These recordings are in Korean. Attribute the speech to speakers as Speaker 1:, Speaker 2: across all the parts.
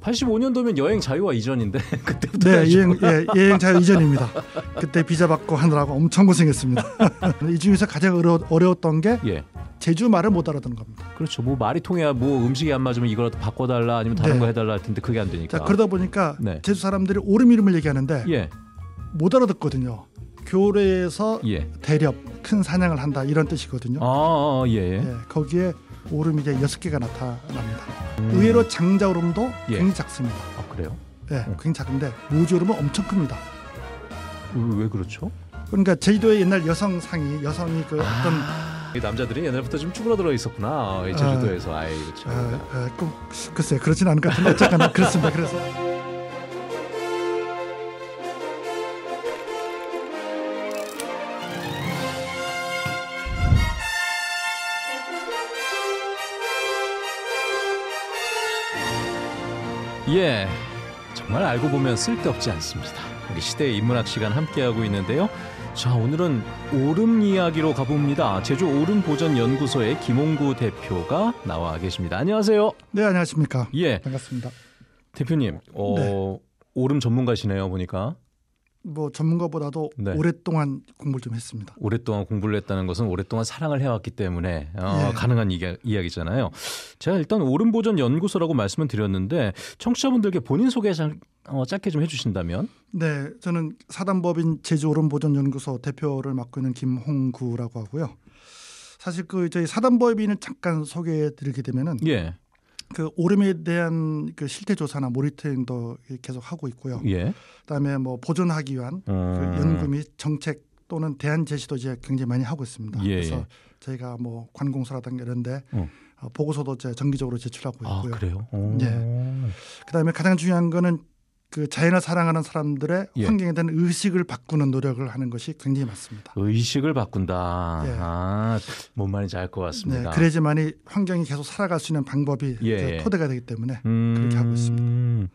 Speaker 1: 85년도면 여행 자유화 이전인데 그때부터 네 여행 예, 여행
Speaker 2: 자유 이전입니다. 그때 비자 받고 하느라고 엄청 고생했습니다. 이 중에서 가장 어려, 웠던게 예. 제주 말을 못 알아듣는 겁니다. 그렇죠. 뭐
Speaker 1: 말이 통해야 뭐 음식이 안 맞으면 이거라도 바꿔달라 아니면 다른 네. 거 해달라 할 텐데 그게 안 되니까. 자, 그러다
Speaker 2: 보니까 네. 제주 사람들이 오름 이름을 얘기하는데 예. 못 알아듣거든요. 교례에서 예. 대렵 큰 사냥을 한다 이런 뜻이거든요. 아,
Speaker 1: 아, 아 예. 예. 예
Speaker 2: 거기에 오름이 이제 여섯 개가 나타납니다. 음. 의외로 장자 오름도 예. 굉장히 작습니다. 아 그래요? 네, 음. 굉장히 작은데 모주 오름은 엄청 큽니다.
Speaker 1: 왜, 그렇죠?
Speaker 2: 그러니까 제주도의 옛날 여성 상이 여성이 그 아. 어떤
Speaker 1: 남자들이 옛날부터 좀 쭈그러들어 있었구나 제주도에서 아, 아이 그렇죠. 아,
Speaker 2: 아, 글쎄 그렇진 않은 것 같은데 어쨌 그렇습니다. 그래서.
Speaker 1: 예, 정말 알고 보면 쓸데없지 않습니다. 우리 시대의 인문학 시간 함께하고 있는데요. 자, 오늘은 오름 이야기로 가봅니다. 제주 오름 보전 연구소의 김홍구 대표가 나와 계십니다. 안녕하세요.
Speaker 2: 네, 안녕하십니까. 예, 반갑습니다.
Speaker 1: 대표님, 어, 네. 오름 전문가시네요 보니까.
Speaker 2: 뭐 전문가보다도 네. 오랫동안 공부를 좀 했습니다.
Speaker 1: 오랫동안 공부를 했다는 것은 오랫동안 사랑을 해왔기 때문에 어, 예. 가능한 이야, 기잖아요 제가 일단 오른보전 연구소라고 말씀을 드렸는데 청취자분들께 본인 소개 어, 짧게 좀 해주신다면?
Speaker 2: 네, 저는 사단법인 제주 오른보전 연구소 대표를 맡고 있는 김홍구라고 하고요. 사실 그 저희 사단법인을 잠깐 소개해드리게 되면은 예. 그 오름에 대한 그 실태 조사나 모니터링도 계속 하고 있고요. 예. 그다음에 뭐 보존하기 위한 그 아. 그 연구 및 정책 또는 대안 제시도 이제 굉장히 많이 하고 있습니다. 예. 그래서 예. 저희가 뭐 관공서라든가 이런데 어. 어. 보고서도 이제 정기적으로 제출하고 아, 있고요. 아, 그래요? 오. 예. 그다음에 가장 중요한 거는 그 자연을 사랑하는 사람들의 예. 환경에 대한 의식을 바꾸는 노력을 하는 것이 굉장히 많습니다
Speaker 1: 의식을 바꾼다. 예. 아, 뭔 말인지 알것 같습니다. 네,
Speaker 2: 그래지만이 환경이 계속 살아갈 수 있는 방법이 예, 예. 토대가 되기 때문에 음... 그렇게 하고
Speaker 1: 있습니다.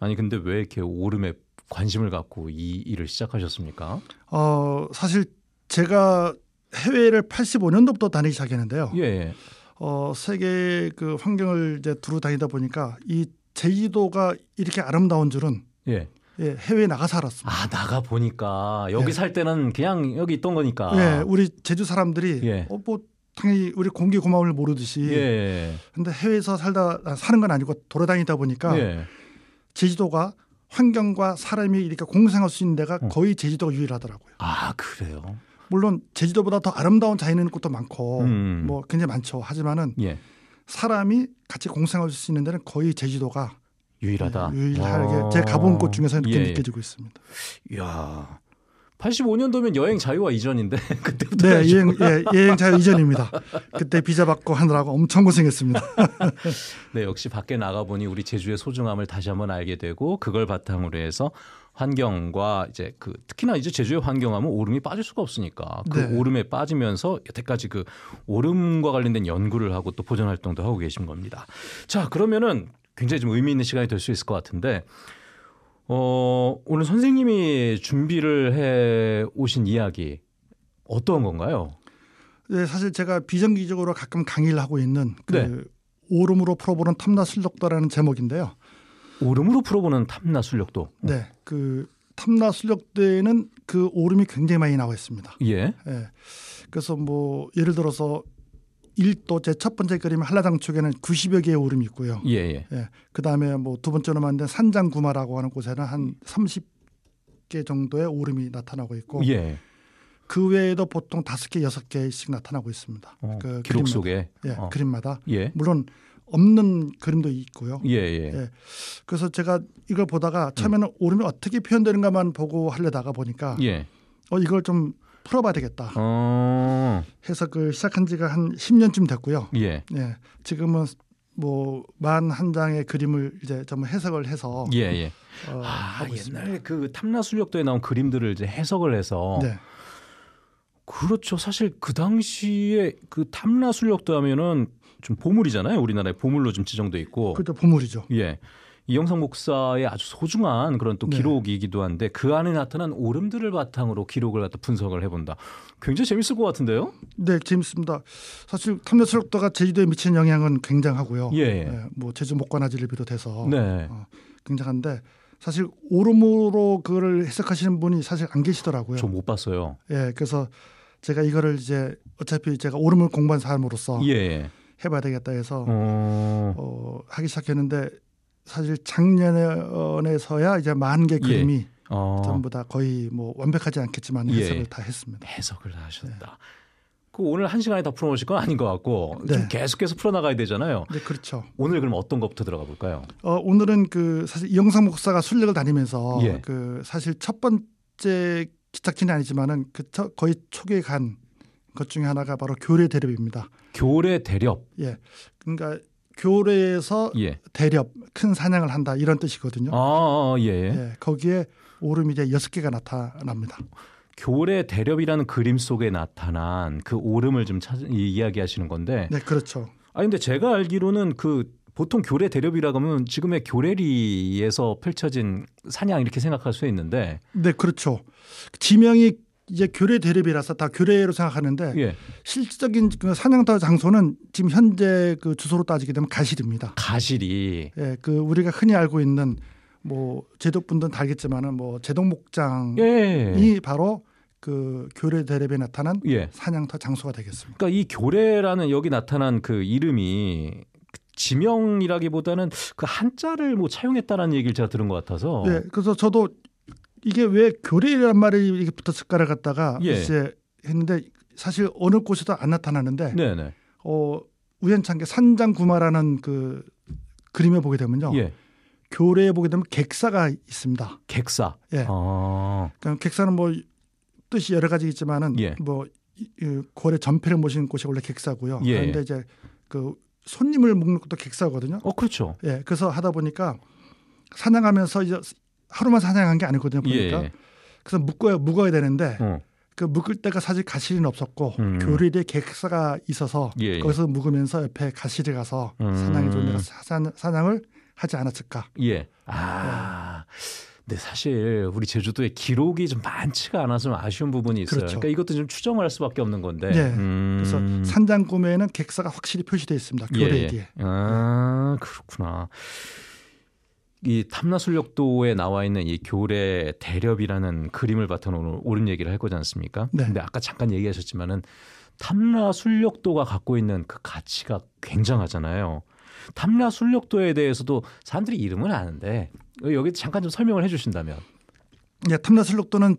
Speaker 1: 아니 근데 왜 이렇게 오름에 관심을 갖고 이 일을 시작하셨습니까?
Speaker 2: 어, 사실 제가 해외를 85년도부터 다니기 시작했는데요. 예, 예. 어, 세계 그 환경을 이제 두루 다니다 보니까 이 제주도가 이렇게 아름다운 줄은 예. 예, 해외 나가살았습니다아 나가
Speaker 1: 보니까 여기 예. 살 때는 그냥 여기 있던 거니까. 예, 우리
Speaker 2: 제주 사람들이 예. 어, 뭐 당연히 우리 공기 고마움을 모르듯이. 예. 예. 근데 해외에서 살다 사는 건 아니고 돌아다니다 보니까 예. 제주도가 환경과 사람이 이렇게 공생할 수 있는 데가 음. 거의 제주도가 유일하더라고요. 아 그래요? 물론 제주도보다 더 아름다운 자연의 곳도 많고 음. 뭐 굉장히 많죠. 하지만은 예. 사람이 같이 공생할 수 있는 데는 거의 제주도가
Speaker 1: 유일하다. 네, 유일하게 제 가본 곳 중에서 이렇게 예, 예. 느껴지고 있습니다. 이야. 85년도면 여행 자유화 이전인데 그때부터 네 여행 예,
Speaker 2: 여행 자유 이전입니다. 그때 비자 받고 하느라고 엄청 고생했습니다.
Speaker 1: 네 역시 밖에 나가 보니 우리 제주의 소중함을 다시 한번 알게 되고 그걸 바탕으로 해서 환경과 이제 그 특히나 이제 제주의 환경하면 오름이 빠질 수가 없으니까 그 네. 오름에 빠지면서 여태까지 그 오름과 관련된 연구를 하고 또 보존 활동도 하고 계신 겁니다. 자 그러면은 굉장히 좀 의미 있는 시간이 될 수 있을 것 같은데 어 오늘 선생님이 준비를 해 오신 이야기 어떤 건가요?
Speaker 2: 네, 사실 제가 비정기적으로 가끔 강의를 하고 있는 그 네. 오름으로 풀어보는 탐나 슬록도라는 제목인데요. 오름으로 풀어보는 탐나 술력도. 네, 그 탐나 술력대에는 그 오름이 굉장히 많이 나와 있습니다. 예. 예. 그래서 뭐 예를 들어서 1도 제 첫 번째 그림 한라당 쪽에는 90여 개의 오름이 있고요. 예. 예. 예. 그다음에 뭐 두 번째로 만든 산장구마라고 하는 곳에는 한 30개 정도의 오름이 나타나고 있고. 예. 그 외에도 보통 다섯 개 여섯 개씩 나타나고 있습니다. 어, 그 기록 그림마다. 속에 예, 어. 그림마다 예. 물론 없는 그림도 있고요. 예, 예. 예. 그래서 제가 이걸 보다가 처음에는 음. 오름이 어떻게 표현되는가만 보고 하려다가 보니까 예. 어 이걸 좀 풀어봐야 되겠다.
Speaker 1: 어...
Speaker 2: 해서 그 시작한 지가 한 10년쯤 됐고요. 예. 예. 지금은 뭐 만 한 장의 그림을 이제 좀 해석을 해서 예, 예. 어, 아, 옛날에
Speaker 1: 그탐라술력도에 나온 그림들을 이제 해석을 해서 네. 그렇죠. 사실 그 당시에 그탐라술력도 하면은 좀 보물이잖아요. 우리나라의 보물로 좀 지정돼 있고. 그렇죠. 보물이죠. 예. 이영삼 목사의 아주 소중한 그런 또 네. 기록이기도 한데 그 안에 나타난 오름들을 바탕으로 기록을 갖다 분석을 해본다. 굉장히 재밌을 것 같은데요?
Speaker 2: 네, 재밌습니다. 사실 탐내스럽다가 제주도에 미친 영향은 굉장하고요. 예, 예. 네, 뭐 제주 목관아지를 비롯해서 네. 어, 굉장한데 사실 오름으로 그거를 해석하시는 분이 사실 안 계시더라고요. 저 못 봤어요. 예, 그래서 제가 이거를 이제 어차피 제가 오름을 공부한 사람으로서 예. 예. 해봐야 되겠다 해서 어. 어 하기 시작했는데 사실 작년에서야 이제 만개 그림이 예. 어. 전부 다 거의 뭐 완벽하지 않겠지만 예. 해석을 예. 다 했습니다. 해석을 다 하셨다. 네.
Speaker 1: 그 오늘 한 시간에 다 풀어놓으실 건 아닌 것 같고 네. 좀 계속해서 풀어나가야 되잖아요. 네, 그렇죠. 오늘 그럼 어떤 것부터 들어가 볼까요?
Speaker 2: 어, 오늘은 그 사실 이영삼 목사가 순례를 다니면서 예. 그 사실 첫 번째 기착진이 아니지만은 그 거의 초기에 간것 중에 하나가 바로 교례 대렵입니다.
Speaker 1: 교례 대렵.
Speaker 2: 예. 그러니까 교례에서 예. 대렵 큰 사냥을 한다 이런 뜻이거든요. 아,
Speaker 1: 아, 아, 예. 예.
Speaker 2: 거기에 오름이 이제 여섯 개가 나타납니다.
Speaker 1: 교례 대렵이라는 그림 속에 나타난 그 오름을 좀 찾, 이야기하시는 건데. 네, 그렇죠. 아 근데 제가 알기로는 그 보통 교례 대렵이라고 하면 지금의 교례리에서 펼쳐진 사냥 이렇게 생각할 수 있는데.
Speaker 2: 네, 그렇죠. 지명이 이제 교례 대립이라서 다 교례로 생각하는데 예. 실질적인 그 사냥터 장소는 지금 현재 그 주소로 따지게 되면 가실입니다.
Speaker 1: 가실이
Speaker 2: 예, 그 우리가 흔히 알고 있는 뭐 제독분들은 알겠지만은 뭐 제독목장이 예, 예, 예. 바로 그 교례 대립에 나타난 예. 사냥터 장소가 되겠습니다.
Speaker 1: 그러니까 이 교례라는 여기 나타난 그 이름이 지명이라기보다는 그 한자를 뭐 차용했다라는 얘기를 제가 들은 것 같아서. 네,
Speaker 2: 그래서 저도 이게 왜 교례란 말이 이렇게 붙었을까를 갖다가 예. 이제 했는데 사실 어느 곳에도 안 나타나는데 네네. 어 우연찮게 산장구마라는 그 그림에 보게 되면요. 예. 교례에 보게 되면 객사가 있습니다.
Speaker 1: 객사. 예.
Speaker 2: 아. 그러니까 객사는 뭐 뜻이 여러 가지 있지만은 예. 뭐 고래 전패를 모시는 곳이 원래 객사고요. 예, 예. 그런데 이제 그 손님을 묶는 것도 객사거든요. 어, 그렇죠. 예. 그래서 하다 보니까 사냥하면서 이제 하루만 사냥한 게 아니거든요. 보니까 예, 예. 그래서 묶어야 묶어야 되는데 어. 그 묶을 때가 사실 가실은 없었고 음. 교리대 객사가 있어서 예, 예. 거기서 묶으면서 옆에 가실리 가서 음. 사냥이 좋은 데가 사냥, 사냥을 하지 않았을까.
Speaker 1: 예. 아. 네. 근데 사실 우리 제주도에 기록이 좀 많지가 않아서 좀 아쉬운 부분이 있어요. 그렇죠. 그러니까 이것도 좀추정할 수밖에 없는 건데. 네. 음.
Speaker 2: 그래서 산장 구매에는 객사가 확실히 표시되어 있습니다. 교대 예. 에아 예. 네.
Speaker 1: 그렇구나. 이 탐라술력도에 나와 있는 이 교례 대렵이라는 그림을 바탕으로 옳은 얘기를 할 거지 않습니까? 네. 근데 아까 잠깐 얘기하셨지만은 탐라술력도가 갖고 있는 그 가치가 굉장하잖아요. 탐라술력도에 대해서도 사람들이 이름을 아는데 여기 잠깐 좀 설명을 해주신다면.
Speaker 2: 예, 탐라술력도는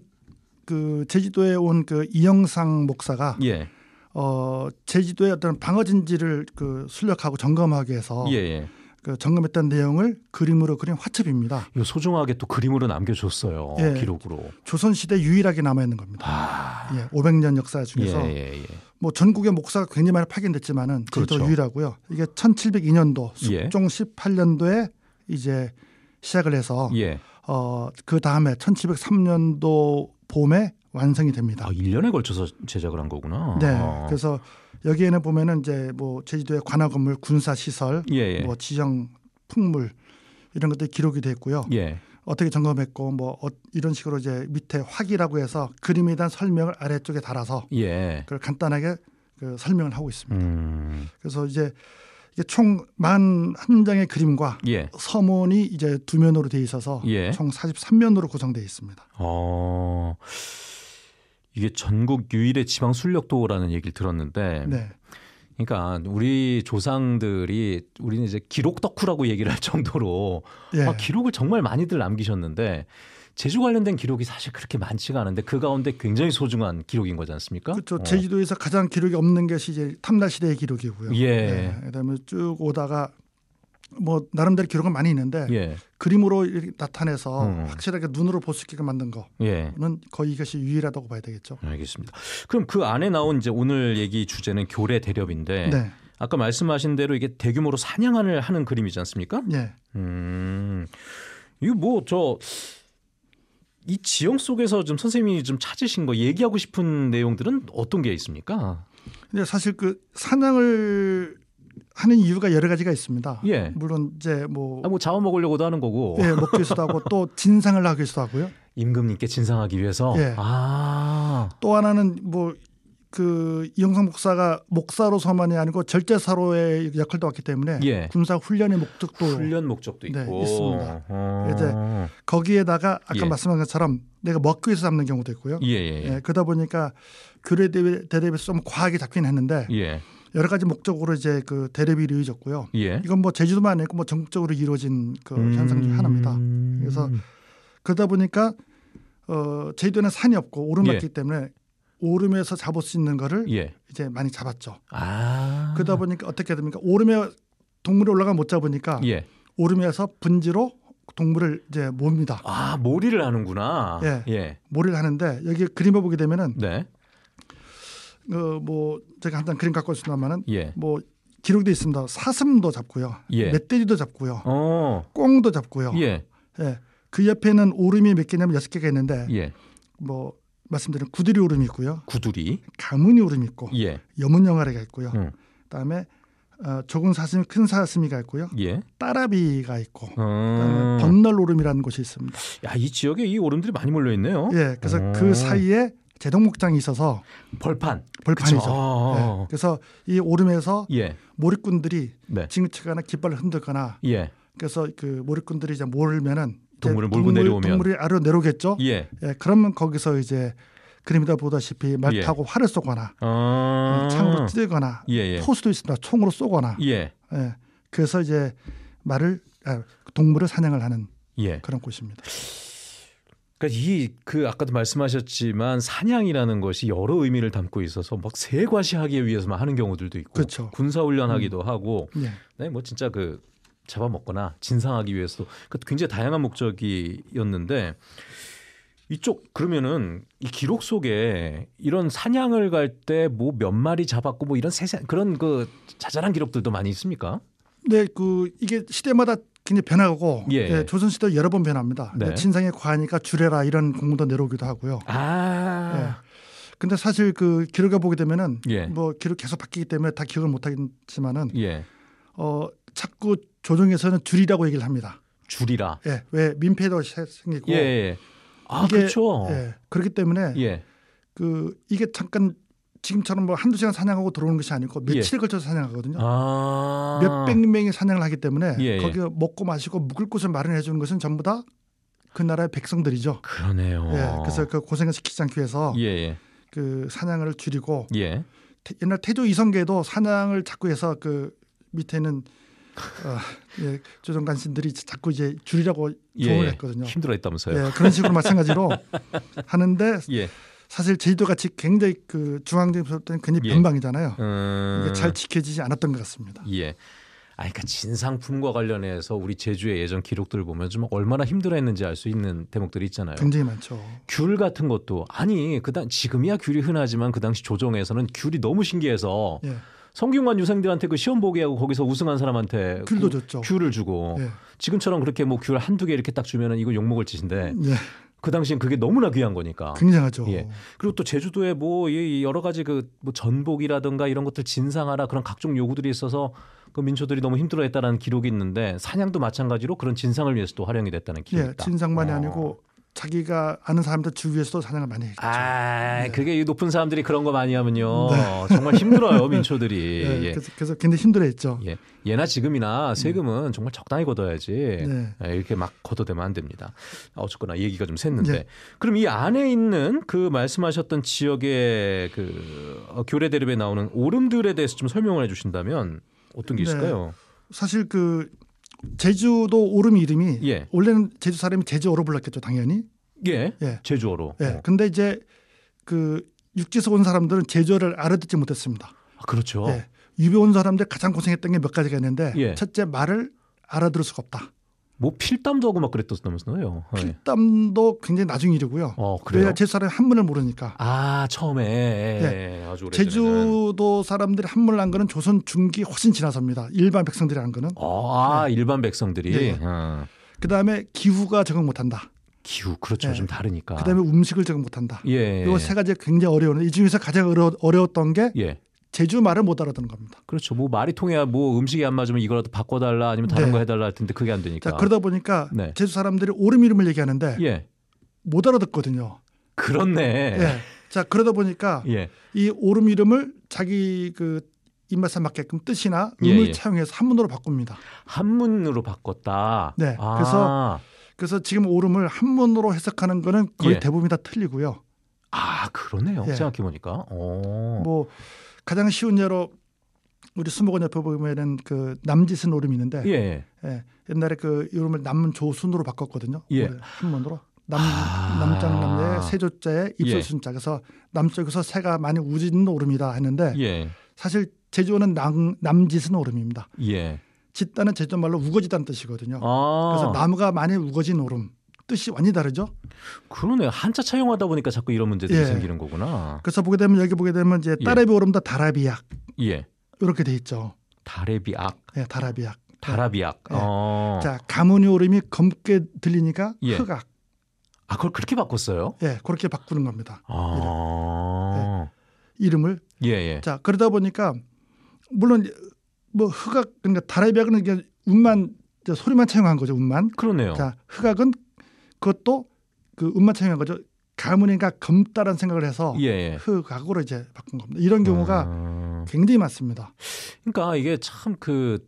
Speaker 2: 그 제주도에 온 그 이영상 목사가 예. 어 제주도의 어떤 방어진지를 그 술력하고 점검하기 위해서. 예, 예. 그 점검했던 내용을 그림으로 그린 화첩입니다.
Speaker 1: 이거 소중하게 또 그림으로 남겨줬어요. 예, 기록으로.
Speaker 2: 조선시대 유일하게 남아있는 겁니다. 아. 예, 500년 역사 중에서. 예, 예, 예, 뭐 전국의 목사가 굉장히 많이 파견됐지만은 그렇죠. 유일하고요. 이게 1702년도 숙종 18년도에 이제 시작을 해서 예. 어, 그 다음에 1703년도 봄에 완성이 됩니다. 아, 1년에 걸쳐서 제작을 한 거구나. 네. 아. 그래서 여기에는 보면은 이제 뭐 제주도의 관할 건물, 군사 시설, 예, 예. 뭐 지형 풍물 이런 것들이 기록이 돼 있고요. 예. 어떻게 점검했고 뭐 어, 이런 식으로 이제 밑에 화기라고 해서 그림에 대한 설명을 아래쪽에 달아서 예. 그걸 간단하게 그 설명을 하고 있습니다. 음. 그래서 이제 이게 총만 한 장의 그림과 예. 서문이 이제 두 면으로 돼 있어서 예. 총 43면으로 구성돼 있습니다.
Speaker 1: 어. 이게 전국 유일의 지방 순력도라는 얘기를 들었는데 네. 그러니까 우리 조상들이 우리는 이제 기록 덕후라고 얘기를 할 정도로 예. 아, 기록을 정말 많이들 남기셨는데 제주 관련된 기록이 사실 그렇게 많지가 않은데 그 가운데 굉장히 소중한 기록인 거지 않습니까? 그렇죠. 어. 제주도에서
Speaker 2: 가장 기록이 없는 게 이제 탐라 시대의 기록이고요. 예. 네. 그다음에 쭉 오다가 뭐 나름대로 기록은 많이 있는데 예. 그림으로 나타내서 음. 확실하게 눈으로 볼 수 있게 만든 예. 거는 예. 거의 이것이 유일하다고 봐야 되겠죠. 알겠습니다.
Speaker 1: 그럼 그 안에 나온 이제 오늘 얘기 주제는 교례 대렵인데 네. 아까 말씀하신 대로 이게 대규모로 사냥을 하는 그림이지 않습니까? 예. 음. 이거 뭐저 이 지형 속에서 좀 선생님이 좀 찾으신 거 얘기하고 싶은 내용들은 어떤 게 있습니까?
Speaker 2: 근데 사실 그 사냥을 하는 이유가 여러 가지가 있습니다. 예. 물론 이제 뭐, 아,
Speaker 1: 뭐 자원 먹으려고도 하는 거고, 예, 먹기 위해서도 하고
Speaker 2: 또 진상을 하기 위해서도 하고요.
Speaker 1: 임금님께 진상하기 위해서. 예.
Speaker 2: 아. 또 하나는 뭐. 그영상 목사가 목사로서만이 아니고 절제사로의 역할도 왔기 때문에 예. 군사 훈련의 목적도 훈련 목적도 네, 있고 있습니다. 아. 이제 거기에다가 아까 예. 말씀한 것처럼 내가 먹기 위해서 잡는 경우도 있고요. 예, 예, 예. 네, 그러다 보니까 교례 대립에서 좀 과하게 잡긴 했는데 예. 여러 가지 목적으로 이제 그 대립이 이어졌고요 예. 이건 뭐 제주도만 아니고 뭐 전국적으로 이루어진 그 음... 현상 중 하나입니다. 그래서 음. 그러다 보니까 어 제주도는 산이 없고 오름막이기 예. 때문에 오름에서 잡을 수 있는 거를 예. 이제 많이 잡았죠. 아~ 그러다 보니까 어떻게 됩니까? 오름에 동물이 올라가 못 잡으니까 예. 오름에서 분지로 동물을 이제 몹니다. 아
Speaker 1: 모리를 하는구나. 예. 예.
Speaker 2: 모리를 하는데 여기 그림을 보게 되면은 네. 어, 뭐 제가 한단 그림 갖고 있습니다만은 예. 뭐 기록돼 있습니다. 사슴도 잡고요. 예. 멧돼지도 잡고요. 오. 어. 꽁도 잡고요. 예. 예. 그 옆에는 오름이 몇 개냐면 여섯 개가 있는데 예. 뭐 말씀드린 구두리 오름이 있고요. 구두리. 가문이 오름이 있고. 예. 여문 영화리가 있고요. 음. 그다음에 어, 적은 사슴이 큰 사슴이가 있고요. 예. 따라비가 있고
Speaker 1: 음. 번널
Speaker 2: 오름이라는 곳이 있습니다.
Speaker 1: 야, 이 지역에 이 오름들이 많이 몰려 있네요. 예. 그래서 음. 그 어. 사이에
Speaker 2: 제동목장이 있어서 벌판 벌판이죠. 아, 아, 아. 네. 그래서 이 오름에서 예. 몰입꾼들이 네. 징그치거나 깃발을 흔들거나 예. 그래서 그모입꾼들이 이제 몰면은 동물을 몰고 동물, 내려오면 동물이 아래로 내려오겠죠. 예. 예. 그러면 거기서 이제 그림이다 보다시피 말 예. 타고 활을 쏘거나
Speaker 1: 아~ 창으로 찌거나 예, 예. 포수도
Speaker 2: 있습니다. 총으로 쏘거나. 예. 그래서 이제 말을 아, 동물을 사냥을 하는 그런 곳입니다.
Speaker 1: 그러니까 이그 아까도 말씀하셨지만 사냥이라는 것이 여러 의미를 담고 있어서 막 세과시하기 위해서만 하는 경우들도 있고 그렇죠. 군사 훈련하기도 음. 하고 네. 네, 뭐 진짜 그 잡아먹거나 진상하기 위해서도 그러니까 굉장히 다양한 목적이었는데 이쪽 그러면은 이 기록 속에 이런 사냥을 갈 때 뭐 몇 마리 잡았고 뭐 이런 세세 그런 그 자잘한 기록들도 많이 있습니까?
Speaker 2: 네, 그 이게 시대마다 굉장히 변하고 예. 예, 예. 조선시대 여러 번 변합니다. 네. 친상에 과하니까 줄여라 이런 공문도 내려오기도 하고요. 아. 예. 근데 사실 그 기록을 보게 되면은 예. 뭐 기록 계속 바뀌기 때문에 다 기억을 못 하겠지만은 예. 어 자꾸 조정에서는 줄이라고 얘기를 합니다.
Speaker 1: 줄이라. 예.
Speaker 2: 왜 민폐도 생기고. 예. 예 아, 그렇죠. 예. 그렇기 때문에 그 이게 잠깐 지금처럼 뭐 한두 시간 사냥하고 들어오는 것이 아니고 며칠에 예. 걸쳐서 사냥하거든요. 아~ 몇백 명이 사냥을 하기 때문에 예, 예, 거기에 먹고 마시고 묵을 곳을 마련해 주는 것은 전부 다 그 나라의 백성들이죠.
Speaker 1: 그러네요. 예, 그래서
Speaker 2: 그 고생을 시키지 않기 위해서 예. 예. 그 사냥을 줄이고 예. 태, 옛날 태조 이성계도 사냥을 자꾸 해서 그 밑에는 어, 예, 조정간신들이 자꾸 이제 줄이라고 예, 조언을 했거든요. 힘들어했다면서요. 예, 그런 식으로 마찬가지로 하는데 사실 제주도 같이 굉장히 그 중앙정부에서 때는 굉장히 예. 변방이잖아요.
Speaker 1: 음... 어. 잘
Speaker 2: 지켜지지 않았던 것 같습니다.
Speaker 1: 예. 아, 그러니까
Speaker 2: 진상품과
Speaker 1: 관련해서 우리 제주의 예전 기록들을 보면 좀 얼마나 힘들어했는지 알 수 있는 대목들이 있잖아요. 굉장히 많죠. 귤 같은 것도 아니 그당 지금이야 귤이 흔하지만 그 당시 조정에서는 귤이 너무 신기해서 예. 성균관 유생들한테 그 시험 보게 하고 거기서 우승한 사람한테 귤도 그, 줬죠. 귤을 주고 예. 지금처럼 그렇게 뭐 귤 한두 개 이렇게 딱 주면은 이거 욕먹을 짓인데 예. 그 당시엔 그게 너무나 귀한 거니까. 굉장하죠. 예. 그리고 또 제주도에 뭐 여러 가지 그뭐 전복이라든가 이런 것들 진상하라 그런 각종 요구들이 있어서 그 민초들이 너무 힘들어했다는 라 기록이 있는데 사냥도 마찬가지로 그런 진상을 위해서 도 활용이 됐다는
Speaker 2: 기록이 예, 있다. 진상만이 어. 아니고 자기가 아는 사람들 주위에서도 사냥을 많이 했죠.
Speaker 1: 아, 네. 그게 높은 사람들이 그런 거 많이 하면요. 네. 정말 힘들어요, 민초들이. 네, 예. 그래서,
Speaker 2: 그래서 굉장히 힘들어했죠.
Speaker 1: 예. 예나 지금이나 세금은 음. 정말 적당히 걷어야지 네. 예, 이렇게 막 걷어대면 안 됩니다. 아, 어쨌거나 얘기가 좀 샜는데. 네. 그럼 이 안에 있는 그 말씀하셨던 지역의 그 어, 교례 대립에 나오는 오름들에 대해서 좀 설명을 해주신다면 어떤 게 네. 있을까요?
Speaker 2: 사실 그 제주도 오름 이름이 예. 원래는 제주 사람이 제주어로 불렀겠죠 당연히. 예. 예.
Speaker 1: 제주어로. 예.
Speaker 2: 어. 근데 이제 그 육지에서 온 사람들은 제주어를 알아듣지 못했습니다. 아, 그렇죠. 예. 유배 온 사람들 가장 고생했던 게 몇 가지가 있는데 예. 첫째 말을 알아들을 수가 없다. 뭐 필담도 하고 막 그랬었다면서요. 예. 필담도 굉장히 나중 이이고요 어, 그래요? 제주 사람 한문을 모르니까.
Speaker 1: 아 처음에 예, 네. 아주 제주도
Speaker 2: 사람들이 한문을 한 거는 조선 중기 훨씬 지나섭니다. 일반 백성들이 한 거는.
Speaker 1: 아, 아 네. 일반 백성들이. 네. 아.
Speaker 2: 그다음에 기후가 적응 못한다.
Speaker 1: 기후 그렇죠 네. 좀 다르니까. 그다음에
Speaker 2: 음식을 적응 못한다. 예. 이세 예. 가지 굉장히 어려운 이 중에서 가장 어려, 어려웠던 게 예. 제주 말을 못 알아듣는 겁니다. 그렇죠. 뭐
Speaker 1: 말이 통해야 뭐 음식이 안 맞으면 이거라도 바꿔달라 아니면 다른 네. 거 해달라 할 텐데 그게 안 되니까. 자, 그러다
Speaker 2: 보니까 네. 제주 사람들이 오름 이름을 얘기하는데 예. 못 알아듣거든요.
Speaker 1: 그렇네. 예.
Speaker 2: 자 그러다 보니까 예. 이 오름 이름을 자기 그 입맛에 맞게끔 뜻이나 음을 예, 예예. 차용해서 한문으로 바꿉니다. 한문으로 바꿨다. 네. 아. 그래서 그래서 지금 오름을 한문으로 해석하는 거는 거의 예. 대부분이 다 틀리고요.
Speaker 1: 아 그러네요. 예. 생각해 보니까. 어.
Speaker 2: 뭐 가장 쉬운 예로 우리 수목원 옆에 보면은 그 남짓은 오름이 있는데 예. 예. 예 옛날에 그 이름을 남조순으로 바꿨거든요. 예. 한문으로 남 아~ 남장 남녀 세조자에 입술순자 예. 그래서 남쪽에서 새가 많이 우짖는 오름이다 했는데 예. 사실 제주어는 남 남짓은 오름입니다. 짓다는 제주말로 우거지다는 뜻이거든요. 아~ 그래서 나무가 많이 우거진 오름. 뜻이 완전히 다르죠. 그러네요. 한자 차용하다 보니까 자꾸 이런 문제들이 예. 생기는 거구나. 그래서 보게 되면 여기 보게 되면 이제 따레비 예. 오름도 다라비약. 예. 이렇게 돼 있죠.
Speaker 1: 다레비악. 예, 다라비약. 다라비약. 예. 예. 어. 자,
Speaker 2: 가문의 오름이 검게 들리니까 예. 흑악. 아, 그걸 그렇게 바꿨어요? 예, 그렇게 바꾸는 겁니다.
Speaker 1: 아. 이름. 예. 을 예, 예.
Speaker 2: 자, 그러다 보니까 물론 뭐 흑악 그러니까 다라비약은 그냥 운만 소리만 채용한 거죠 운만. 그러네요. 자 흑악은 그것도 그 음마창인 거죠. 가문이가 검다란 생각을 해서 예. 흑악으로 예. 그 이제 바꾼 겁니다. 이런 경우가 아... 굉장히 많습니다.
Speaker 1: 그러니까 이게 참 그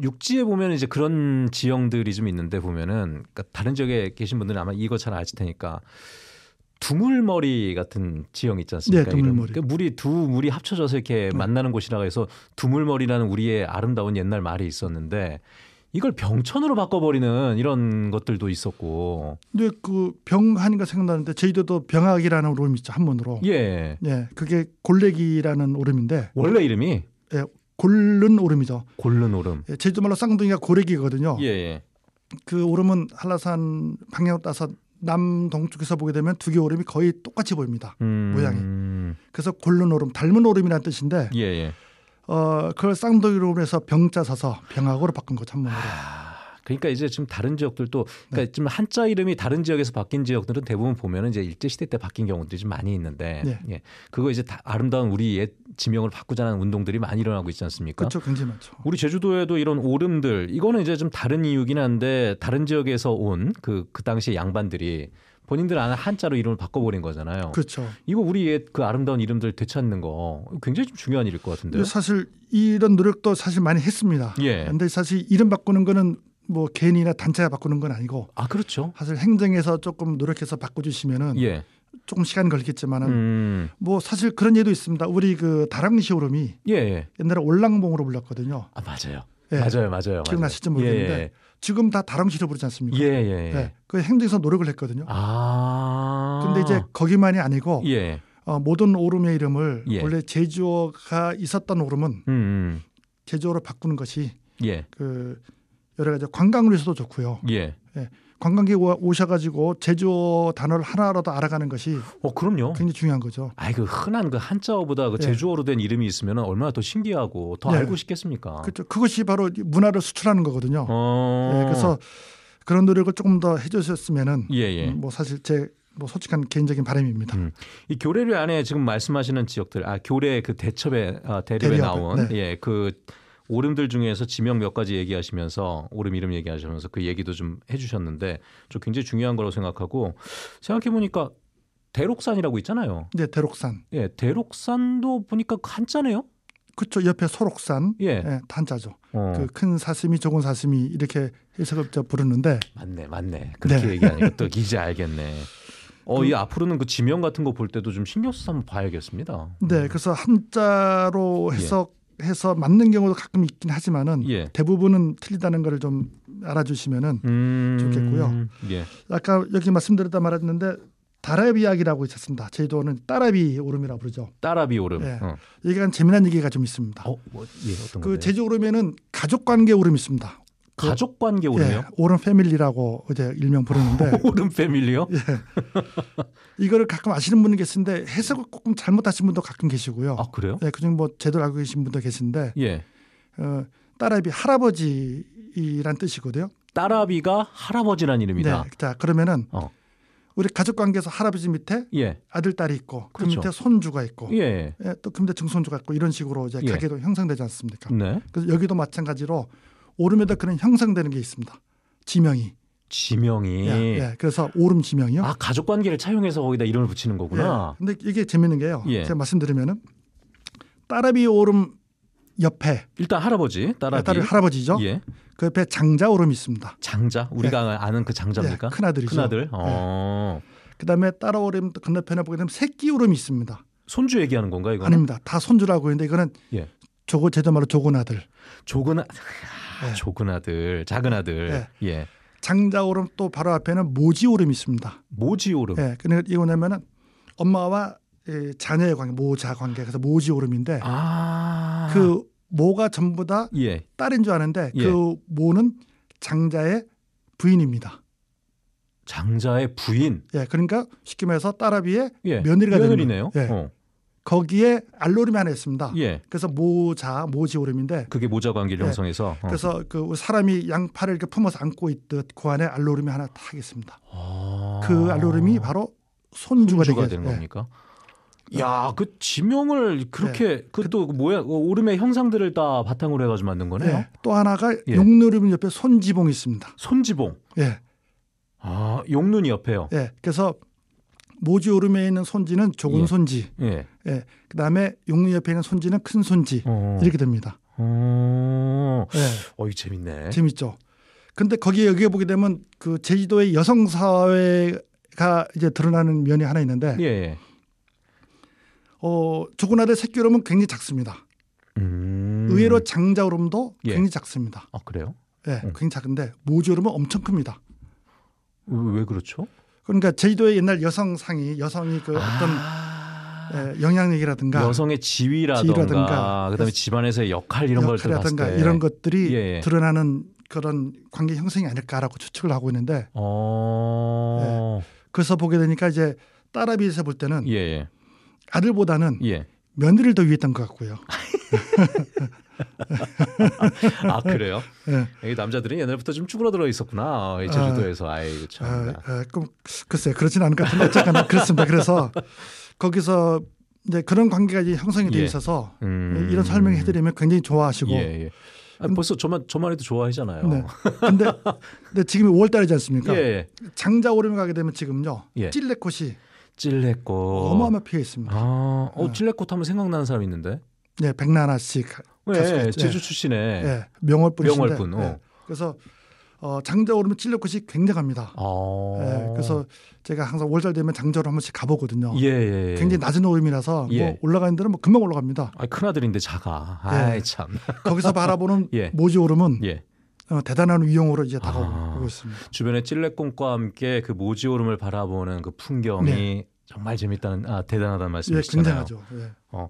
Speaker 1: 육지에 보면 이제 그런 지형들이 좀 있는데 보면은 그러니까 다른 지역에 계신 분들은 아마 이거 잘 아실 테니까 두물머리 같은 지형 있지 않습니까? 네, 두물머리. 그러니까 물이 두 물이 합쳐져서 이렇게 네. 만나는 곳이라 해서 두물머리라는 우리의 아름다운 옛날 말이 있었는데 이걸 병천으로 바꿔버리는 이런 것들도 있었고.
Speaker 2: 근데 그 병하니까 생각나는데 제주도도 병학이라는 오름 있죠 한문으로. 예. 예. 그게 골래기라는 오름인데. 원래 이름이? 예. 골른 오름이죠.
Speaker 1: 골른 오름.
Speaker 2: 예, 제주도 말로 쌍둥이가 고래기거든요. 예, 예. 그 오름은 한라산 방향으로 따서 남동쪽에서 보게 되면 두 개 오름이 거의 똑같이 보입니다. 음... 모양이. 그래서 골른 오름, 닮은 오름이라는 뜻인데. 예. 예. 어, 그걸 쌍둥이로 해서 병자 사서 병학으로 바꾼 거참문으로 아,
Speaker 1: 그러니까 이제 지금 다른 지역들도 그러니까 네. 지금 한자 이름이 다른 지역에서 바뀐 지역들은 대부분 보면은 이제 일제 시대 때 바뀐 경우들이 좀 많이 있는데 네. 예. 그거 이제 아름다운 우리의 지명을 바꾸자는 운동들이 많이 일어나고 있지 않습니까? 그렇죠. 굉장히 많죠. 우리 제주도에도 이런 오름들 이거는 이제 좀 다른 이유긴 한데 다른 지역에서 온 그그 그, 그 당시 양반들이 본인들 아는 한자로 이름을 바꿔버린 거잖아요. 그렇죠. 이거 우리의 그 아름다운 이름들 되찾는 거 굉장히 좀 중요한 일일 것 같은데요.
Speaker 2: 사실 이런 노력도 사실 많이 했습니다. 예. 근데 사실 이름 바꾸는 거는 뭐 개인이나 단체가 바꾸는 건 아니고 아 그렇죠. 사실 행정에서 조금 노력해서 바꿔주시면은 예. 조금 시간 걸리겠지만은 음. 뭐 사실 그런 예도 있습니다. 우리 그 다랑시 오름이 예, 예. 옛날에 올랑봉으로 불렀거든요. 아 맞아요.
Speaker 1: 예. 맞아요, 맞아요. 기억나실지 예, 예. 모르겠는데. 예.
Speaker 2: 지금 다 다롱시로 부르지 않습니까? 예, 예, 예. 네, 그 행정에서 노력을 했거든요. 아. 근데 이제 거기만이 아니고 예. 어, 모든 오름의 이름을 예. 원래 제주어가 있었던 오름은 음. 음. 제주어로 바꾸는 것이 예. 그 여러 가지 관광으로서도 좋고요. 예. 예. 관광객 오셔가지고 제주 단어를 하나라도 알아가는 것이 어 그럼요 굉장히 중요한 거죠.
Speaker 1: 아이그 흔한 그 한자어보다 그 예. 제주어로 된 이름이 있으면 얼마나 더 신기하고 더 예. 알고
Speaker 2: 싶겠습니까? 그렇죠. 그것이 바로 문화를 수출하는 거거든요. 어. 예, 그래서 그런 노력을 조금 더 해주셨으면은 예, 예. 음, 뭐 사실 제 뭐 솔직한 개인적인 바람입니다. 음.
Speaker 1: 이 교례류 안에 지금 말씀하시는 지역들, 아 교례 그 대첩에 아, 대립에 대리업에, 나온 네. 예그 오름들 중에서 지명 몇 가지 얘기하시면서 오름 이름 얘기하시면서 그 얘기도 좀 해주셨는데 저 굉장히 중요한 거라고 생각하고 생각해 보니까 대록산이라고 있잖아요.
Speaker 2: 네, 대록산. 예, 대록산도 보니까 한자네요. 그쵸 옆에 소록산 예. 예 단자죠. 어. 그큰 사슴이 적은 사슴이 이렇게 해석업 부르는데
Speaker 1: 맞네 맞네 그렇게 네. 얘기하니까 또 이제 알겠네. 어이 그 앞으로는 그 지명 같은 거 볼 때도 좀 신경 써서 한번 봐야겠습니다.
Speaker 2: 네 음. 그래서 한자로 예. 해석 해서 맞는 경우도 가끔 있긴 하지만은 예. 대부분은 틀리다는 걸 좀 알아주시면은 음... 좋겠고요. 예. 아까 여기 말씀드렸다 말았는데 다라비약이라고 있었습니다. 제주도는 따라비 오름이라고 부르죠.
Speaker 1: 따라비 오름. 예. 어.
Speaker 2: 얘기가 재미난 얘기가 좀 있습니다. 어, 뭐, 예, 그 건데? 제주 오름에는 가족 관계 오름이 있습니다. 가족 관계 오름이요? 예, 오른 패밀리라고 이제 일명 부르는데 오름 패밀리요? 예. 이거를 가끔 아시는 분이 계신데 해석을 조금 잘못하신 분도 가끔 계시고요. 아 그래요? 예, 그중 뭐 제대로 알고 계신 분도 계신데 예. 어, 딸아비 할아버지란 뜻이거든요.
Speaker 1: 딸아비가 할아버지란 이름이다. 네.
Speaker 2: 자 그러면은 어. 우리 가족 관계에서 할아버지 밑에 예. 아들 딸이 있고 그 그렇죠. 밑에 손주가 있고 예. 예. 또그 밑에 증손주가 있고 이런 식으로 이제 예. 가계도 형성되지 않습니까? 네. 그래서 여기도 마찬가지로 오 5m는 형성되는 게 있습니다. 지명이.
Speaker 1: 지명이. 예, 예.
Speaker 2: 그래서 오름 지명이요. 아 가족 관계를
Speaker 1: 차용해서 거기다 이름을 붙이는 거구나. 예.
Speaker 2: 근데 이게 재밌는 게요. 예. 제가 말씀드리면은 따라비 오름 옆에 일단 할아버지 따라비 딸이 할아버지죠. 예. 그 옆에 장자 오름이 있습니다. 장자 우리가 예. 아는 그 장자입니까? 예, 큰 아들이죠. 큰 아들. 예. 어. 그다음에 따라 오름 건너편에 보게 되면 새끼 오름이 있습니다. 손주 얘기하는 건가 이거? 아닙니다. 다 손주라고 했는데 이거는 조고 제자말로 조곤 아들. 조곤 조근...
Speaker 1: 아, 네. 조근 아들, 작은 아들. 네. 예.
Speaker 2: 장자오름 또 바로 앞에는 모지오름이 있습니다. 모지오름. 예. 그러니까 이거 뭐냐면은 엄마와 예, 자녀의 관계, 모자 관계. 그래서 모지오름인데 아~ 그 모가 전부 다 예. 딸인 줄 아는데 예. 그 모는 장자의 부인입니다.
Speaker 1: 장자의 부인.
Speaker 2: 예, 그러니까 쉽게 말해서 딸아비의 예. 며느리가 며느리네요. 되는 예. 어. 거기에 알로림이 하나 있습니다. 예. 그래서 모자 모지오름인데
Speaker 1: 그게 모자 관계를 네. 형성해서 어. 그래서
Speaker 2: 그 사람이 양팔을 이렇게 품어서 안고 있듯 그 안에 알로림이 하나 딱 있습니다. 아~ 그알로림이 바로 손주가, 손주가 되는 네. 예.
Speaker 1: 겁니까? 야, 그 지명을 그렇게 네. 그또 그 뭐야 어, 오름의 형상들을 다 바탕으로 해가지고 만든 거네요. 네.
Speaker 2: 또 하나가 예. 용누름 옆에 손지봉 있습니다. 손지봉. 예.
Speaker 1: 아, 용눈이 옆에요.
Speaker 2: 예. 그래서 모지 오름에 있는 손지는 조금 예. 손지. 예. 예. 그다음에 용리 옆에 있는 손지는 큰 손지. 어. 이렇게 됩니다. 어. 예. 어이 재밌네. 재밌죠. 근데 거기에 여기에 보게 되면 그 제주도의 여성 사회가 이제 드러나는 면이 하나 있는데 예. 예. 어, 조그나들 새끼오름은 굉장히 작습니다.
Speaker 1: 음. 의외로
Speaker 2: 장자오름도 예. 굉장히 작습니다. 아, 그래요? 예, 음. 굉장히 작은데 모지오름은 엄청 큽니다. 왜 그렇죠? 그러니까 제주도의 옛날 여성상이 여성이 그 아. 어떤 아~ 예, 영향력이라든가 여성의
Speaker 1: 지위라든가, 지위라든가 그다음에 집안에서의 역할 이런 걸들라든가 이런 것들이 예, 예.
Speaker 2: 드러나는 그런 관계 형성이 아닐까라고 추측을 하고 있는데 어~ 예, 그래서 보게 되니까 이제 딸아비에서 볼 때는 예, 예. 아들보다는 며느리를 더 위했던 것 같고요. 아 그래요?
Speaker 1: 네. 남자들은 옛날부터 좀 쭈그러들어 있었구나 어, 아, 제주도에서 아, 이 참.
Speaker 2: 아, 그 글쎄 그렇진 않은 것 같은데 어쨌거나 그렇습니다. 그래서 거기서 이제 그런 관계가 이제 형성이 돼 예. 있어서 음. 이런 설명해 을 드리면 굉장히 좋아하시고. 예, 예. 아, 벌써 저만 저만 해도 좋아하잖아요. 네. 근데, 근데 지금 5월달이지 않습니까? 예, 예. 장자 오름 가게 되면 지금요 예. 찔레꽃이
Speaker 1: 찔레꽃 어마어마 피해 있습니다. 아, 어,
Speaker 2: 네. 찔레꽃 하면 생각나는 사람 있는데. 네, 백나나 씨. 가수. 네, 제주 네. 출신의 네, 명월분이데 명월분. 네, 어. 그래서 어, 장자 오르면 찔려 끝이 굉장합니다. 아~ 네, 그래서 제가 항상 월달 되면 장자로 한 번씩 가보거든요. 예,
Speaker 1: 예, 예. 굉장히 낮은
Speaker 2: 오름이라서 뭐 예. 올라가는 데는 뭐 금방 올라갑니다.
Speaker 1: 아, 큰 아들인데 작아. 예. 아 참. 거기서 바라보는 예.
Speaker 2: 모지 오름은 어, 대단한 위용으로 이제 아. 다가오고 아~ 있습니다.
Speaker 1: 주변의 찔레꽃과 함께 그 모지 오름을 바라보는 그 풍경이 네. 정말 재밌다는 아 대단하다는 말씀이시잖아요. 예, 굉장하죠. 어.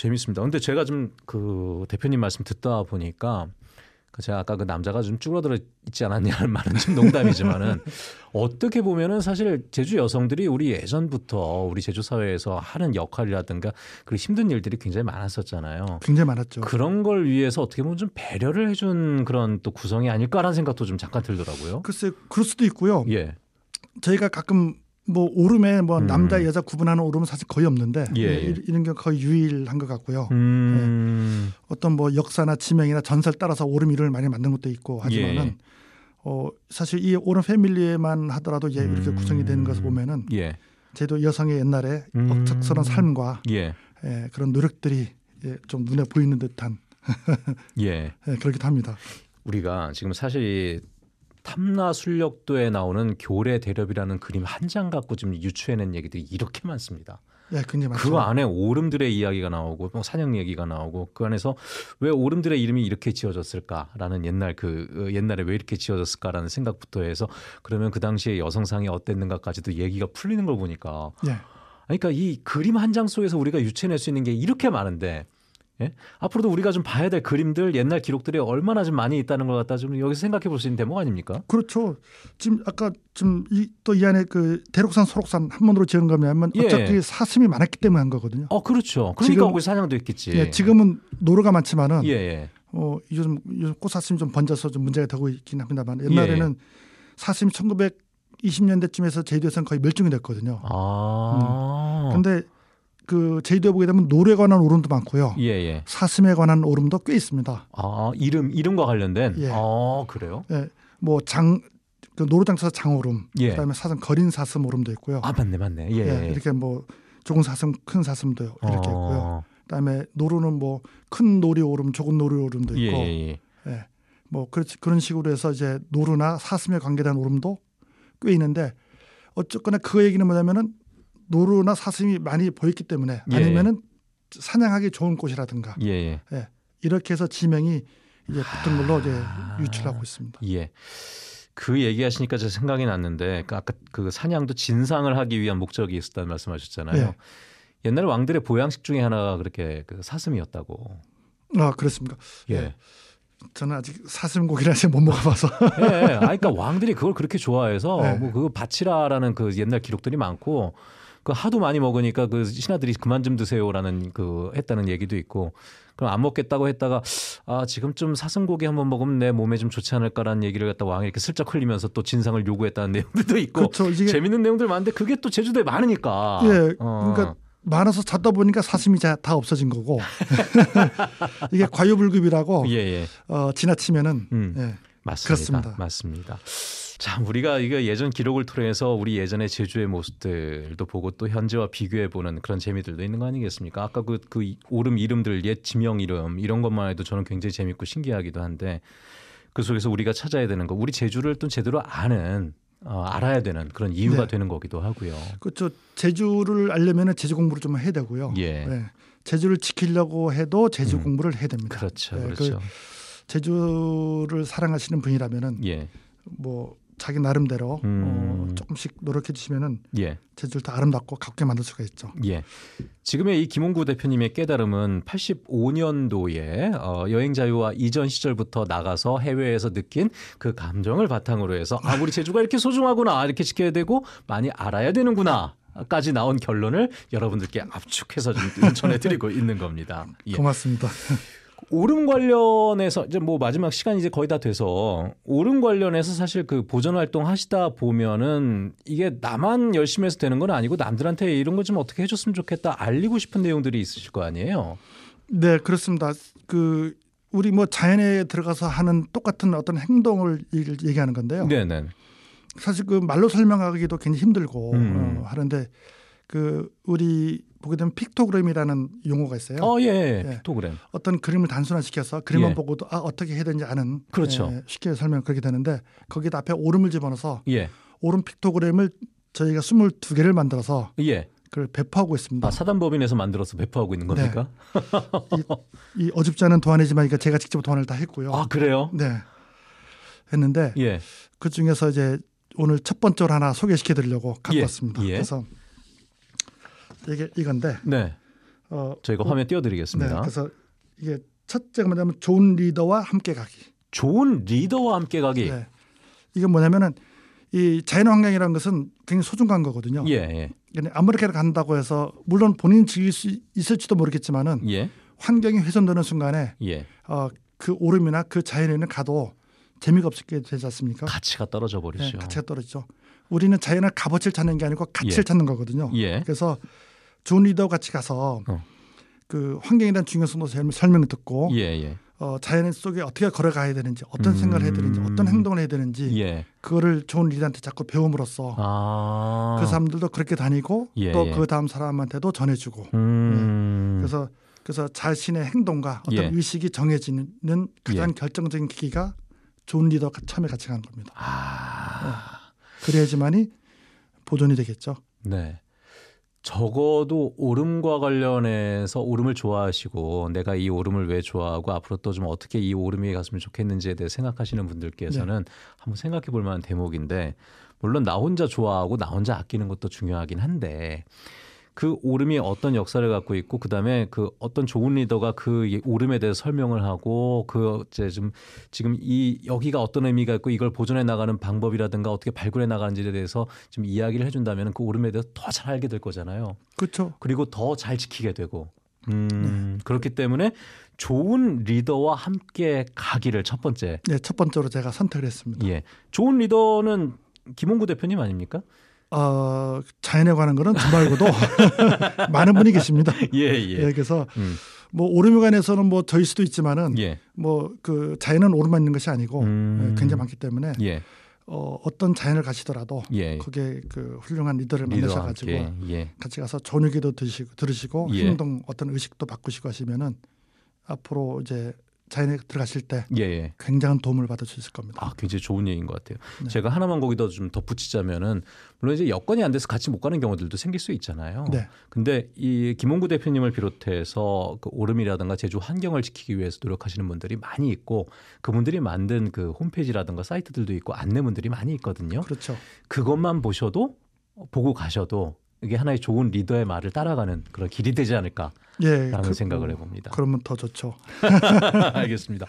Speaker 1: 재밌습니다. 근데 제가 좀 그 대표님 말씀 듣다 보니까 그 제가 아까 그 남자가 좀 쭈그러들어 있지 않았냐는 말은 좀 농담이지만은 어떻게 보면은 사실 제주 여성들이 우리 예전부터 우리 제주 사회에서 하는 역할이라든가 그리고 힘든 일들이 굉장히 많았었잖아요. 굉장히 많았죠. 그런 걸 위해서 어떻게 보면 좀 배려를 해준 그런 또 구성이 아닐까라는 생각도 좀 잠깐 들더라고요.
Speaker 2: 글쎄, 그럴 수도 있고요. 예. 저희가 가끔 뭐 오름에 뭐 음. 남자 여자 구분하는 오름은 사실 거의 없는데 예, 예. 예. 이런 게 거의 유일한 것 같고요. 음. 예. 어떤 뭐 역사나 지명이나 전설 따라서 오름 이름을 많이 만든 것도 있고 하지만은 예. 어 사실 이 오름 패밀리에만 하더라도 예, 이렇게 음. 구성이 되는 것을 보면은 예. 제도 여성의 옛날에 음. 억척스러운 삶과 예. 그런 노력들이 예, 좀 눈에 보이는 듯한 예. 그렇기도 합니다.
Speaker 1: 우리가 지금 사실 탐나 술력도에 나오는 교래 대렵이라는 그림 한 장 갖고 지금 유추해낸 얘기들이 이렇게 많습니다.
Speaker 2: 예, 그
Speaker 1: 안에 오름들의 이야기가 나오고 뭐 사냥 얘기가 나오고 그 안에서 왜 오름들의 이름이 이렇게 지어졌을까라는 옛날 그 어, 옛날에 왜 이렇게 지어졌을까라는 생각부터 해서 그러면 그 당시에 여성상이 어땠는가까지도 얘기가 풀리는 걸 보니까 예. 그러니까 이 그림 한 장 속에서 우리가 유추해낼 수 있는 게 이렇게 많은데 예? 앞으로도 우리가 좀 봐야 될 그림들 옛날 기록들이 얼마나 좀 많이 있다는 것같다좀 여기서 생각해 볼
Speaker 2: 수 있는 대목 아닙니까? 그렇죠. 지금 아까 지금 또이 안에 그 대록산 소록산 한문으로 지은 거냐면 예, 어차피 예. 사슴이 많았기 때문에 한 거거든요.
Speaker 1: 어 그렇죠. 그러니까 지금, 거기 사냥도 있겠지. 예,
Speaker 2: 지금은 노루가 많지만은 예어 예. 요즘 요즘 꽃사슴이 좀 번져서 좀 문제가 되고 있긴 합니다만 옛날에는 예. 예. 사슴이 1920년대쯤에서 제주에서는 거의 멸종이 됐거든요.
Speaker 1: 아. 음. 근데
Speaker 2: 그 제주도에 보게 되면 노래에 관한 오름도 많고요. 예, 예. 사슴에 관한 오름도 꽤 있습니다.
Speaker 1: 아 이름 이름과 관련된. 예. 아 그래요?
Speaker 2: 예. 뭐장 그 노루장터 장오름, 예. 그다음에 사슴 거린 사슴 오름도 있고요. 아 맞네 맞네. 예, 예, 예. 이렇게 뭐 조금 사슴 큰 사슴도 이렇게 어. 있고요. 그다음에 노루는 뭐 큰 노리 오름, 조금 노리 오름도 예, 있고, 예, 예, 예. 뭐 그렇지 그런 식으로 해서 이제 노루나 사슴에 관계된 오름도 꽤 있는데 어쨌거나 그 얘기는 뭐냐면은 노루나 사슴이 많이 보였기 때문에 예. 아니면은 사냥하기 좋은 곳이라든가 예, 예. 예. 이렇게 해서 지명이 이제 붙은 걸로 이제 아. 유출하고 있습니다.
Speaker 1: 예. 그 얘기하시니까 제가 생각이 났는데 그 아까 그 사냥도 진상을 하기 위한 목적이 있었다는 말씀하셨잖아요. 예. 옛날 왕들의 보양식 중에 하나가 그렇게 그 사슴이었다고. 아 그렇습니까? 예. 예.
Speaker 2: 저는 아직 사슴고기를 아직 못 먹어봐서. 예, 아
Speaker 1: 그러니까 왕들이 그걸 그렇게 좋아해서 예. 뭐 그거 바치라라는 그 옛날 기록들이 많고 그 하도 많이 먹으니까 그 신하들이 그만 좀 드세요라는 그 했다는 얘기도 있고 그럼 안 먹겠다고 했다가 아지금좀 사슴고기 한번 먹으면 내 몸에 좀 좋지 않을까라는 얘기를 갖다 왕이 이렇게 슬쩍 흘리면서 또 진상을 요구했다는 내용들도 있고 그쵸, 이게... 재밌는 내용들 많은데 그게 또 제주도에
Speaker 2: 많으니까 예 어. 그러니까 많아서 찾다 보니까 사슴이 다 없어진 거고 이게 과유불급이라고 예, 예. 어, 지나치면은 음, 예, 맞습니다. 그렇습니다. 맞습니다.
Speaker 1: 참 우리가 이거 예전 기록을 통해서 우리 예전의 제주의 모습들도 보고 또 현재와 비교해 보는 그런 재미들도 있는 거 아니겠습니까? 아까 그그 그, 그 오름 이름들 옛 지명 이름 이런 것만 해도 저는 굉장히 재밌고 신기하기도 한데 그 속에서 우리가 찾아야 되는 거 우리 제주를 또 제대로 아는 어, 알아야 되는 그런 이유가 네. 되는 거기도 하고요.
Speaker 2: 그렇죠. 제주를 알려면 제주 공부를 좀 해야 되고요. 예. 네. 제주를 지키려고 해도 제주 음. 공부를 해야 됩니다. 그렇죠. 네. 그 그렇죠. 그 제주를 사랑하시는 분이라면은 예. 뭐 자기 나름대로 어, 음. 어, 조금씩 노력해 주시면은 예. 제주를 더 아름답고 가깝게 만들 수가 있죠.
Speaker 1: 예. 지금의 이 김홍구 대표님의 깨달음은 85년도에 어, 여행 자유화 이전 시절부터 나가서 해외에서 느낀 그 감정을 바탕으로 해서 아 우리 제주가 이렇게 소중하구나 이렇게 지켜야 되고 많이 알아야 되는구나 까지 나온 결론을 여러분들께 압축해서 좀 전해드리고 있는 겁니다. 예. 고맙습니다. 오름 관련해서 이제 뭐 마지막 시간 이제 거의 다 돼서 오름 관련해서 사실 그 보전 활동 하시다 보면은 이게 나만 열심히 해서 되는 건
Speaker 2: 아니고 남들한테 이런 거 좀 어떻게 해줬으면 좋겠다 알리고 싶은 내용들이 있으실 거 아니에요? 네 그렇습니다. 그 우리 뭐 자연에 들어가서 하는 똑같은 어떤 행동을 얘기하는 건데요. 네네. 사실 그 말로 설명하기도 굉장히 힘들고 음. 어, 하는데 그 우리 보게 되면 픽토그램이라는 용어가 있어요. 어, 예, 예. 예. 예. 픽토그램. 어떤 그림을 단순화시켜서 그림만 예. 보고도 아 어떻게 해야 되는지 아는. 그렇죠. 예, 쉽게 설명 그렇게 되는데 거기다 앞에 오름을 집어넣어서 예. 오름 픽토그램을 저희가 22개를 만들어서 그걸 배포하고 있습니다. 아,
Speaker 1: 사단법인에서 만들어서 배포하고 있는 네. 겁니까?
Speaker 2: 네. 이, 이 어줍지 않은 도안이지만 그러 제가 직접 도안을 다 했고요. 아 그래요? 네. 했는데 그 중에서 이제 오늘 첫 번째로 하나 소개시켜드리려고 갖고 왔습니다. 그래서 이게 이건데. 네. 어, 저희가 어, 화면
Speaker 1: 띄워드리겠습니다. 네, 그래서
Speaker 2: 이게 첫째가 뭐냐면 좋은 리더와 함께 가기.
Speaker 1: 좋은 리더와 함께 가기. 네.
Speaker 2: 이게 뭐냐면은 이 자연 환경이라는 것은 굉장히 소중한 거거든요. 예. 예. 아무렇게나 간다고 해서 물론 본인 즐길 수 있을지도 모르겠지만은 예. 환경이 훼손되는 순간에 예. 어, 그 오름이나 그 자연에는 가도 재미가 없게 되지 않습니까?
Speaker 1: 가치가 떨어져 버리죠. 네, 가치가
Speaker 2: 떨어지죠. 우리는 자연의 값어치를 찾는 게 아니고 가치를 예. 찾는 거거든요. 예. 그래서 존리더 같이 가서 어. 그 환경에 대한 중요성도 설명을 듣고 예, 예. 어, 자연 속에 어떻게 걸어가야 되는지 어떤 음. 생각을 해야 되는지 어떤 행동을 해야 되는지 예. 그거를 좋은 리더한테 자꾸 배움으로써
Speaker 1: 아~ 그
Speaker 2: 사람들도 그렇게 다니고 예, 또그 예. 다음 사람한테도 전해주고 음~ 예. 그래서 그래서 자신의 행동과 어떤 예. 의식이 정해지는 가장 예. 결정적인 기기가 좋은 리더 가 참에 같이 가는 겁니다. 아~ 그래야지만이 보존이 되겠죠.
Speaker 1: 네. 적어도 오름과 관련해서 오름을 좋아하시고 내가 이 오름을 왜 좋아하고 앞으로 또 좀 어떻게 이 오름이 갔으면 좋겠는지에 대해 생각하시는 분들께서는 네. 한번 생각해 볼 만한 대목인데 물론 나 혼자 좋아하고 나 혼자 아끼는 것도 중요하긴 한데 그 오름이 어떤 역사를 갖고 있고 그다음에 그 어떤 좋은 리더가 그 예, 오름에 대해서 설명을 하고 그 이제 좀 지금 이 여기가 어떤 의미가 있고 이걸 보존해 나가는 방법이라든가 어떻게 발굴해 나가는지에 대해서 좀 이야기를 해 준다면 그 오름에 대해서 더 잘 알게 될 거잖아요. 그렇죠. 그리고 더 잘 지키게 되고 음, 네. 그렇기 때문에 좋은 리더와 함께 가기를 첫 번째.
Speaker 2: 네, 첫 번째로 제가 선택을 했습니다. 예. 좋은 리더는 김홍구 대표님 아닙니까? 어, 자연에 관한 거는 저 말고도 많은 분이 계십니다. 예, 예. 예 그래서 음. 뭐 오름유관에서는 뭐 저일 수도 있지만은 예. 뭐그 자연은 오름만 있는 것이 아니고 예, 음. 굉장히 많기 때문에 예. 어, 어떤 자연을 가시더라도 예. 거기에 그 훌륭한 리더를 만나셔 가지고 예. 같이 가서 저녁에도 드시고 들으시고 예. 행동 어떤 의식도 바꾸시고 하시면은 앞으로 이제 자연에 들어가실 때 예. 예. 굉장한 도움을 받을 수 있을 겁니다. 아,
Speaker 1: 굉장히 좋은 얘기인 것 같아요. 네. 제가 하나만 거기다 좀 덧붙이자면은 물론 이제 여건이 안 돼서 같이 못 가는 경우들도 생길 수 있잖아요. 네. 근데 이 김홍구 대표님을 비롯해서 그 오름이라든가 제주 환경을 지키기 위해서 노력하시는 분들이 많이 있고 그분들이 만든 그 홈페이지라든가 사이트들도 있고 안내문들이 많이 있거든요. 그렇죠. 그것만 보셔도 보고 가셔도 이게 하나의 좋은 리더의 말을 따라가는 그런 길이 되지 않을까라는
Speaker 2: 예, 그, 생각을 해봅니다. 그러면 더 좋죠.
Speaker 1: 알겠습니다.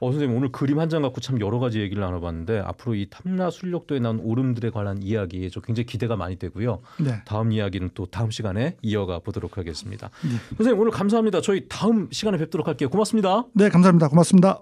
Speaker 1: 어 선생님 오늘 그림 한 장 갖고 참 여러 가지 얘기를 나눠봤는데 앞으로 이 탐라 순력도에 나온 오름들에 관한 이야기 저 굉장히 기대가 많이 되고요. 네. 다음 이야기는 또 다음 시간에 이어가 보도록 하겠습니다. 네. 선생님 오늘 감사합니다. 저희 다음 시간에 뵙도록 할게요. 고맙습니다.
Speaker 2: 네 감사합니다. 고맙습니다.